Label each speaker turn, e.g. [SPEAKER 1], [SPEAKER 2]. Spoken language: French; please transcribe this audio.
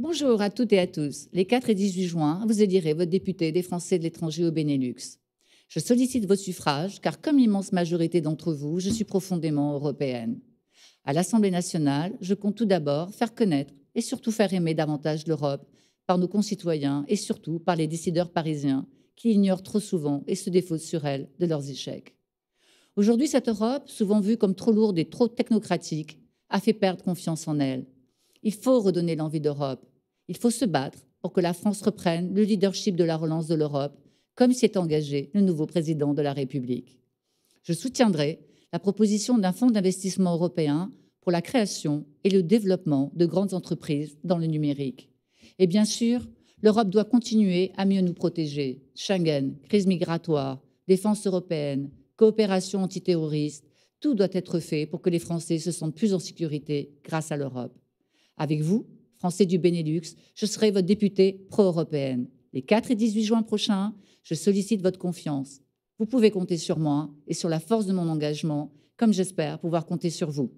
[SPEAKER 1] Bonjour à toutes et à tous. Les 4 et 18 juin, vous élirez votre député des Français de l'étranger au Benelux. Je sollicite vos suffrages car, comme l'immense majorité d'entre vous, je suis profondément européenne. À l'Assemblée nationale, je compte tout d'abord faire connaître et surtout faire aimer davantage l'Europe par nos concitoyens et surtout par les décideurs parisiens qui ignorent trop souvent et se défaussent sur elle de leurs échecs. Aujourd'hui, cette Europe, souvent vue comme trop lourde et trop technocratique, a fait perdre confiance en elle il faut redonner l'envie d'Europe. Il faut se battre pour que la France reprenne le leadership de la relance de l'Europe, comme s'y est engagé le nouveau président de la République. Je soutiendrai la proposition d'un fonds d'investissement européen pour la création et le développement de grandes entreprises dans le numérique. Et bien sûr, l'Europe doit continuer à mieux nous protéger. Schengen, crise migratoire, défense européenne, coopération antiterroriste, tout doit être fait pour que les Français se sentent plus en sécurité grâce à l'Europe. Avec vous, Français du Benelux, je serai votre députée pro-européenne. Les 4 et 18 juin prochains, je sollicite votre confiance. Vous pouvez compter sur moi et sur la force de mon engagement, comme j'espère pouvoir compter sur vous.